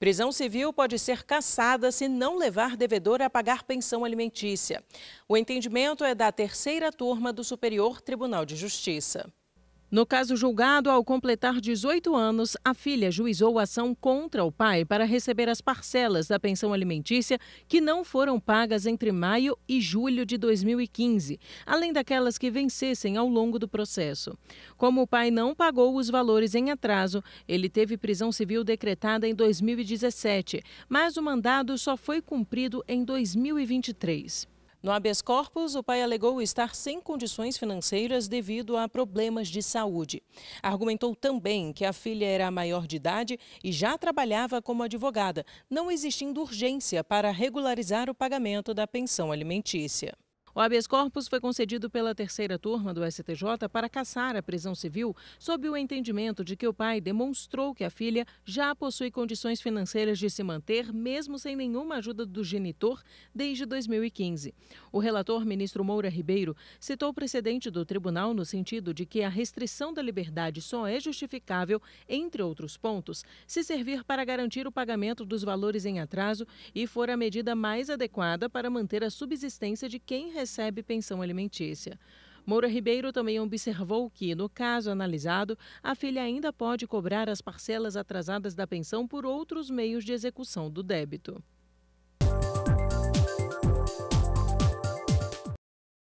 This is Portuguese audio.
Prisão civil pode ser cassada se não levar devedor a pagar pensão alimentícia. O entendimento é da terceira turma do Superior Tribunal de Justiça. No caso julgado, ao completar 18 anos, a filha juizou ação contra o pai para receber as parcelas da pensão alimentícia que não foram pagas entre maio e julho de 2015, além daquelas que vencessem ao longo do processo. Como o pai não pagou os valores em atraso, ele teve prisão civil decretada em 2017, mas o mandado só foi cumprido em 2023. No habeas corpus, o pai alegou estar sem condições financeiras devido a problemas de saúde. Argumentou também que a filha era maior de idade e já trabalhava como advogada, não existindo urgência para regularizar o pagamento da pensão alimentícia. O habeas corpus foi concedido pela terceira turma do STJ para cassar a prisão civil sob o entendimento de que o pai demonstrou que a filha já possui condições financeiras de se manter, mesmo sem nenhuma ajuda do genitor, desde 2015. O relator, ministro Moura Ribeiro, citou o precedente do tribunal no sentido de que a restrição da liberdade só é justificável, entre outros pontos, se servir para garantir o pagamento dos valores em atraso e for a medida mais adequada para manter a subsistência de quem recebe pensão alimentícia. Moura Ribeiro também observou que, no caso analisado, a filha ainda pode cobrar as parcelas atrasadas da pensão por outros meios de execução do débito.